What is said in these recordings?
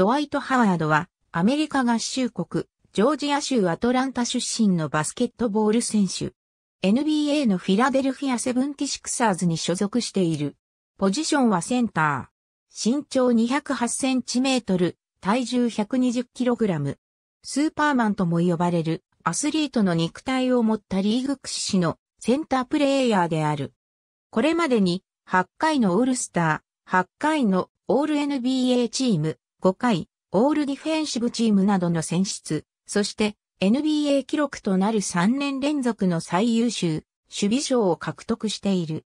ドワイト・ハワードは、アメリカ合衆国、ジョージア州アトランタ出身のバスケットボール選手。NBA のフィラデルフィア・セブンティシクサーズに所属している。ポジションはセンター。身長208センチメートル、体重120キログラム。スーパーマンとも呼ばれるアスリートの肉体を持ったリーグ屈指のセンタープレイヤーである。これまでに8回のオールスター、8回のオール NBA チーム、5回、オールディフェンシブチームなどの選出、そして NBA 記録となる3年連続の最優秀、守備賞を獲得している。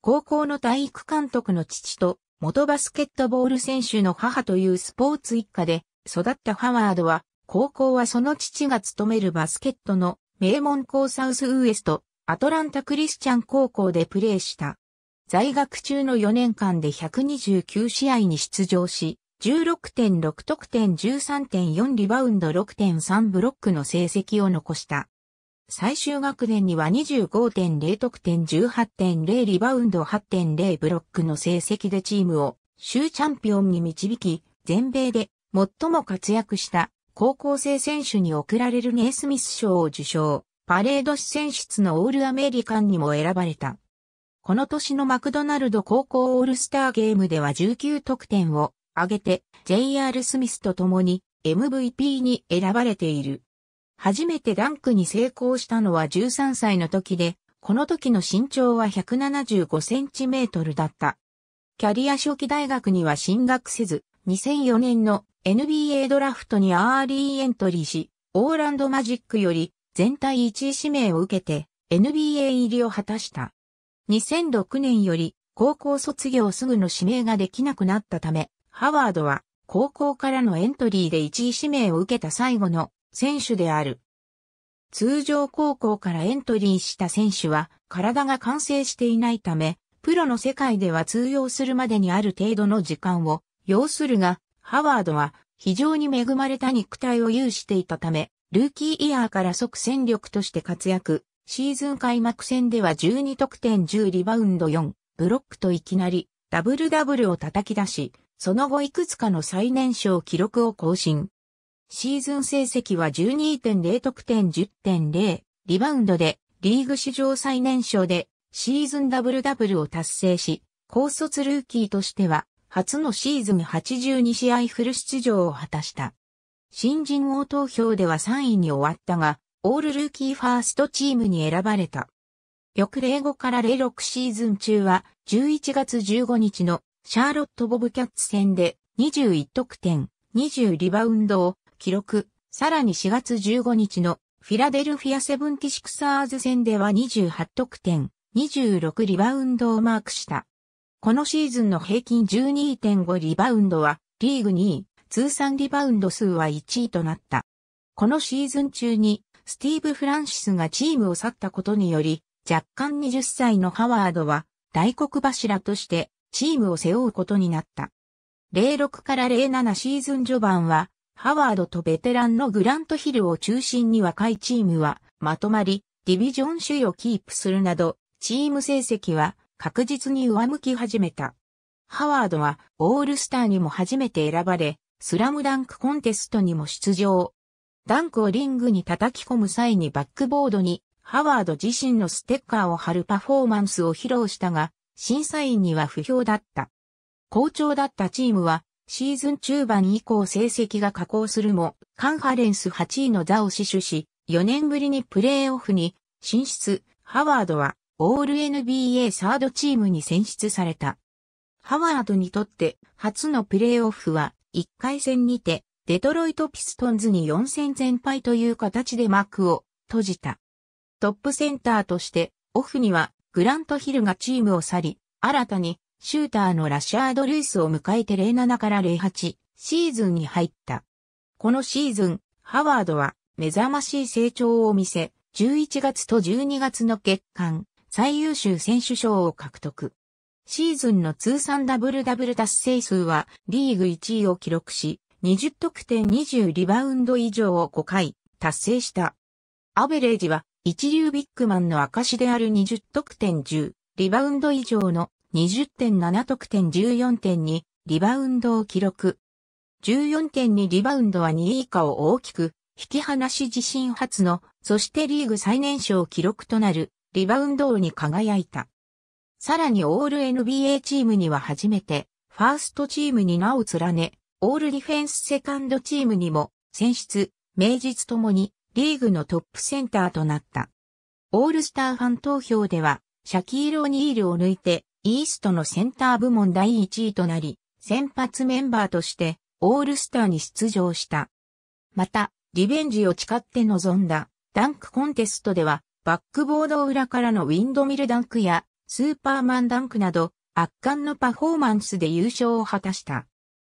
高校の体育監督の父と、元バスケットボール選手の母というスポーツ一家で育ったハワードは、高校はその父が務めるバスケットの名門校サウスウエスト、アトランタクリスチャン高校でプレーした。在学中の4年間で129試合に出場し、16.6得点13.4リバウンド6.3ブロックの成績を残した。最終学年には25.0得点18.0リバウンド8.0ブロックの成績でチームを州チャンピオンに導き、全米で最も活躍した高校生選手に贈られるネイスミス賞を受賞、パレード選出のオールアメリカンにも選ばれた。この年のマクドナルド高校オールスターゲームでは19得点を挙げて JR スミスと共に MVP に選ばれている。初めてダンクに成功したのは13歳の時で、この時の身長は175センチメートルだった。キャリア初期大学には進学せず、2004年の NBA ドラフトにアーリーエントリーし、オーランドマジックより全体1位指名を受けて NBA 入りを果たした。2006年より高校卒業すぐの指名ができなくなったため、ハワードは高校からのエントリーで1位指名を受けた最後の選手である。通常高校からエントリーした選手は体が完成していないため、プロの世界では通用するまでにある程度の時間を要するが、ハワードは非常に恵まれた肉体を有していたため、ルーキーイヤーから即戦力として活躍、シーズン開幕戦では12得点10リバウンド4、ブロックといきなり、ダブルダブルを叩き出し、その後いくつかの最年少記録を更新。シーズン成績は12.0得点10.0、リバウンドでリーグ史上最年少でシーズンダブルダブルを達成し、高卒ルーキーとしては初のシーズン82試合フル出場を果たした。新人王投票では3位に終わったが、オールルーキーファーストチームに選ばれた。翌05から06シーズン中は11月15日のシャーロット・ボブキャッツ戦で21得点、20リバウンドを記録。さらに4月15日のフィラデルフィアセブンティシクサーズ戦では28得点、26リバウンドをマークした。このシーズンの平均12.5リバウンドはリーグ2位、通算リバウンド数は1位となった。このシーズン中にスティーブ・フランシスがチームを去ったことにより、若干20歳のハワードは大黒柱としてチームを背負うことになった。06から07シーズン序盤は、ハワードとベテランのグラントヒルを中心に若いチームはまとまり、ディビジョン首位をキープするなど、チーム成績は確実に上向き始めた。ハワードはオールスターにも初めて選ばれ、スラムダンクコンテストにも出場。ダンクをリングに叩き込む際にバックボードにハワード自身のステッカーを貼るパフォーマンスを披露したが、審査員には不評だった。好調だったチームは、シーズン中盤以降成績が下降するも、カンファレンス8位の座を死守し、4年ぶりにプレーオフに進出、ハワードは、オール NBA サードチームに選出された。ハワードにとって初のプレーオフは1回戦にてデトロイトピストンズに4戦全敗という形で幕を閉じた。トップセンターとしてオフにはグラントヒルがチームを去り、新たにシューターのラシャード・ルイスを迎えて07から08シーズンに入った。このシーズン、ハワードは目覚ましい成長を見せ、11月と12月の月間最優秀選手賞を獲得。シーズンの通算ダブルダブル達成数はリーグ1位を記録し、20得点20リバウンド以上を5回達成した。アベレージは一流ビッグマンの証である20得点10、リバウンド以上の20.7得点14.2、リバウンドを記録。14.2リバウンドは2位以下を大きく、引き離し自身初の、そしてリーグ最年少記録となる、リバウンド王に輝いた。さらにオール NBA チームには初めて、ファーストチームに名を連ね、オールディフェンスセカンドチームにも、選出、名実ともにリーグのトップセンターとなった。オールスターファン投票では、シャキーロ・オニールを抜いて、イーストのセンター部門第1位となり、先発メンバーとして、オールスターに出場した。また、リベンジを誓って臨んだ、ダンクコンテストでは、バックボード裏からのウィンドミルダンクや、スーパーマンダンクなど、圧巻のパフォーマンスで優勝を果たした。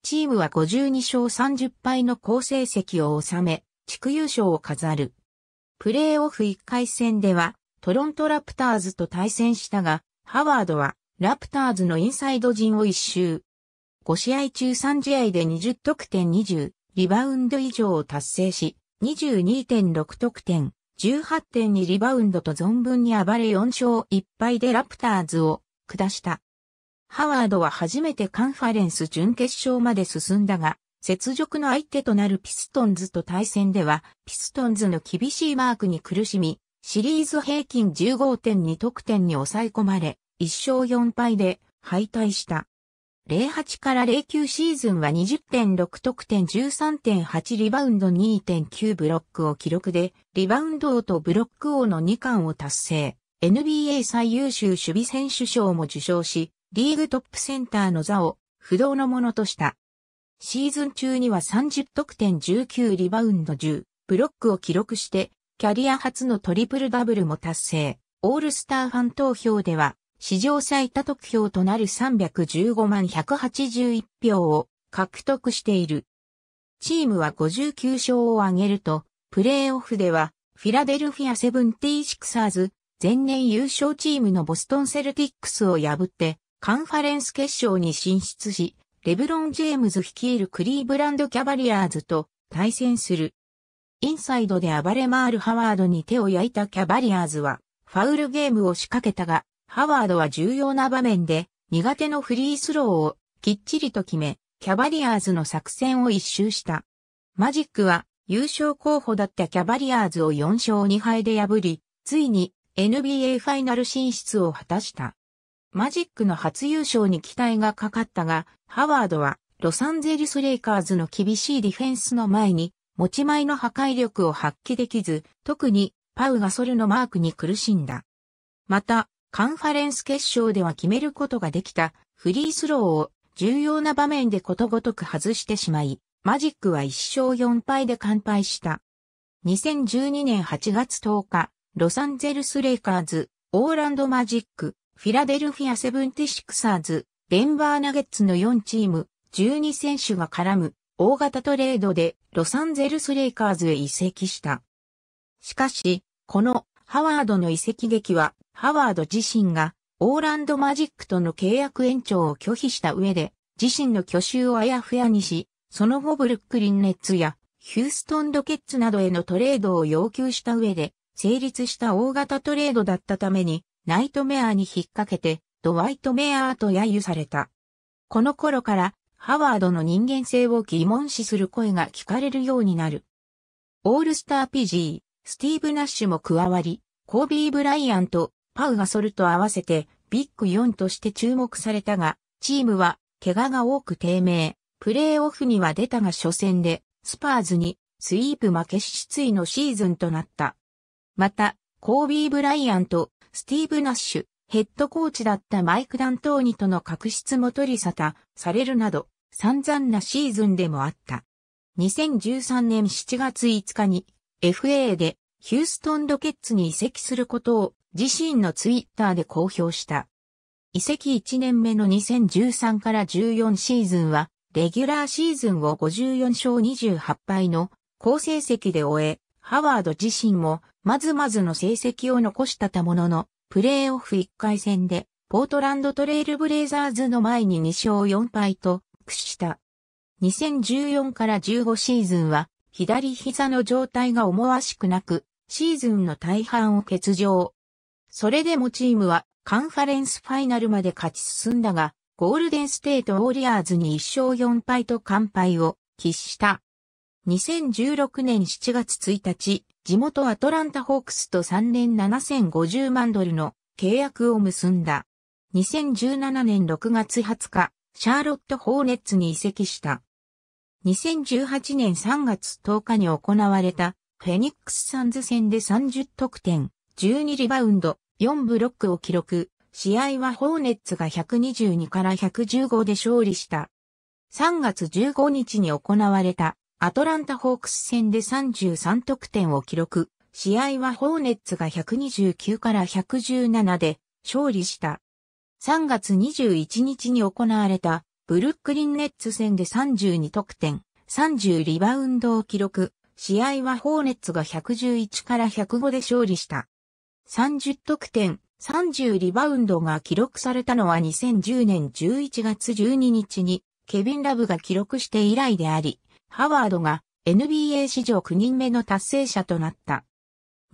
チームは52勝30敗の好成績を収め、地区優勝を飾る。プレーオフ1回戦では、トロントラプターズと対戦したが、ハワードは、ラプターズのインサイド陣を一周。5試合中3試合で20得点20、リバウンド以上を達成し、22.6得点、18.2リバウンドと存分に暴れ4勝1敗でラプターズを下した。ハワードは初めてカンファレンス準決勝まで進んだが、雪辱の相手となるピストンズと対戦では、ピストンズの厳しいマークに苦しみ、シリーズ平均15.2得点に抑え込まれ、1勝4敗で敗退した。08から09シーズンは20.6得点13.8リバウンド2.9ブロックを記録で、リバウンド王とブロック王の2冠を達成。NBA 最優秀守備選手賞も受賞し、リーグトップセンターの座を不動のものとした。シーズン中には30得点19リバウンド10、ブロックを記録して、キャリア初のトリプルダブルも達成。オールスターファン投票では、史上最多得票となる315万181票を獲得している。チームは59勝を挙げると、プレーオフでは、フィラデルフィアセブンティーシクサーズ、前年優勝チームのボストンセルティックスを破って、カンファレンス決勝に進出し、レブロン・ジェームズ率いるクリーブランド・キャバリアーズと対戦する。インサイドで暴れ回るハワードに手を焼いたキャバリアーズは、ファウルゲームを仕掛けたが、ハワードは重要な場面で、苦手のフリースローをきっちりと決め、キャバリアーズの作戦を一周した。マジックは優勝候補だったキャバリアーズを4勝2敗で破り、ついに NBA ファイナル進出を果たした。マジックの初優勝に期待がかかったが、ハワードはロサンゼルスレイカーズの厳しいディフェンスの前に持ち前の破壊力を発揮できず、特にパウがソルのマークに苦しんだ。また、カンファレンス決勝では決めることができたフリースローを重要な場面でことごとく外してしまい、マジックは1勝4敗で完敗した。2012年8月10日、ロサンゼルスレイカーズ、オーランドマジック、フィラデルフィアセブンティシクサーズ、デンバーナゲッツの4チーム、12選手が絡む大型トレードでロサンゼルスレイカーズへ移籍した。しかし、このハワードの移籍劇は、ハワード自身がオーランドマジックとの契約延長を拒否した上で、自身の去就をあやふやにし、その後ブルックリンネッツやヒューストンドケッツなどへのトレードを要求した上で、成立した大型トレードだったために、ナイトメアに引っ掛けて、ドワイトメアーと揶揄された。この頃から、ハワードの人間性を疑問視する声が聞かれるようになる。オールスター PG、スティーブ・ナッシュも加わり、コービー・ブライアンとパウガソルと合わせてビッグ4として注目されたが、チームは怪我が多く低迷、プレーオフには出たが初戦で、スパーズにスイープ負けし失意のシーズンとなった。また、コービー・ブライアンとスティーブ・ナッシュ、ヘッドコーチだったマイク・ダントーニとの確執も取り沙汰されるなど、散々なシーズンでもあった。2013年7月5日に FA でヒューストンロケッツに移籍することを自身のツイッターで公表した。移籍1年目の2013から14シーズンは、レギュラーシーズンを54勝28敗の好成績で終え、ハワード自身もまずまずの成績を残したたものの、プレーオフ1回戦で、ポートランドトレイルブレイザーズの前に2勝4敗と、屈した。2014から15シーズンは、左膝の状態が思わしくなく、シーズンの大半を欠場。それでもチームはカンファレンスファイナルまで勝ち進んだが、ゴールデンステートウォリアーズに1勝4敗と完敗を喫した。2016年7月1日、地元アトランタホークスと3年7050万ドルの契約を結んだ。2017年6月20日、シャーロット・ホーネッツに移籍した。2018年3月10日に行われたフェニックス・サンズ戦で30得点、12リバウンド、4ブロックを記録。試合はホーネッツが122から115で勝利した。3月15日に行われたアトランタホークス戦で33得点を記録。試合はホーネッツが129から117で勝利した。3月21日に行われたブルックリンネッツ戦で32得点、30リバウンドを記録。試合はホーネッツが111から105で勝利した。30得点、30リバウンドが記録されたのは2010年11月12日にケビン・ラブが記録して以来であり、ハワードが NBA 史上9人目の達成者となった。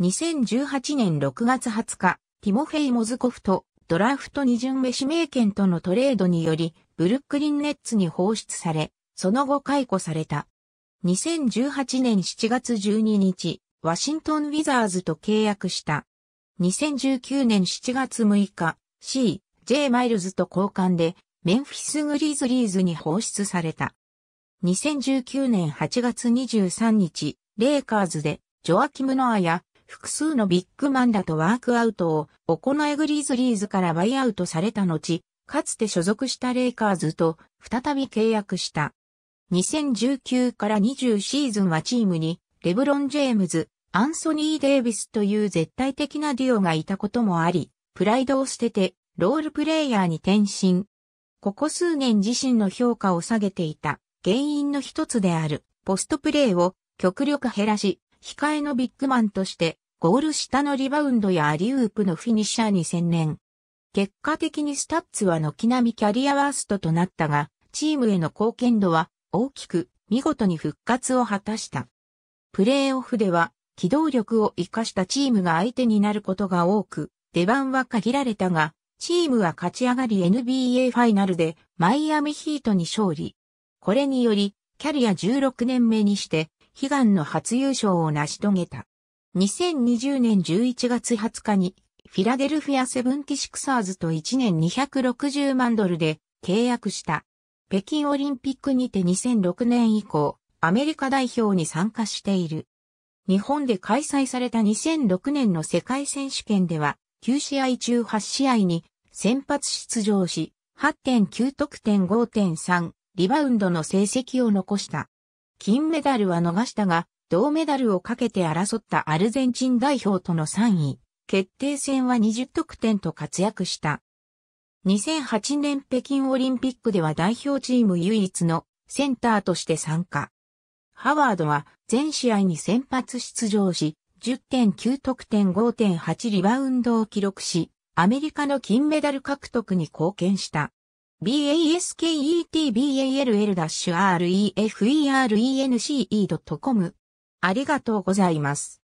2018年6月20日、ティモフェイ・モズコフとドラフト2巡目指名権とのトレードにより、ブルックリンネッツに放出され、その後解雇された。2018年7月12日、ワシントン・ウィザーズと契約した。2019年7月6日、C、J・ マイルズと交換で、メンフィス・グリーズリーズに放出された。2019年8月23日、レイカーズで、ジョアキム・ノアや、複数のビッグマンらとワークアウトを行え、グリーズリーズからバイアウトされた後、かつて所属したレイカーズと再び契約した。2019から20シーズンはチームに、レブロン・ジェームズ、アンソニー・デイビスという絶対的なデュオがいたこともあり、プライドを捨てて、ロールプレイヤーに転身。ここ数年自身の評価を下げていた。原因の一つであるポストプレーを極力減らし、控えのビッグマンとしてゴール下のリバウンドやアリウープのフィニッシャーに専念。結果的にスタッツは軒並みキャリアワーストとなったが、チームへの貢献度は大きく見事に復活を果たした。プレーオフでは機動力を活かしたチームが相手になることが多く、出番は限られたが、チームは勝ち上がり NBA ファイナルでマイアミヒートに勝利。これにより、キャリア16年目にして、悲願の初優勝を成し遂げた。2020年11月20日に、フィラデルフィアセブンティシクサーズと1年260万ドルで契約した。北京オリンピックにて2006年以降、アメリカ代表に参加している。日本で開催された2006年の世界選手権では、9試合中8試合に先発出場し、8.9得点5.3、リバウンドの成績を残した。金メダルは逃したが、銅メダルをかけて争ったアルゼンチン代表との3位、決定戦は20得点と活躍した。2008年北京オリンピックでは代表チーム唯一のセンターとして参加。ハワードは全試合に先発出場し、10.9得点5.8リバウンドを記録し、アメリカの金メダル獲得に貢献した。basketball-reference.com。ありがとうございます。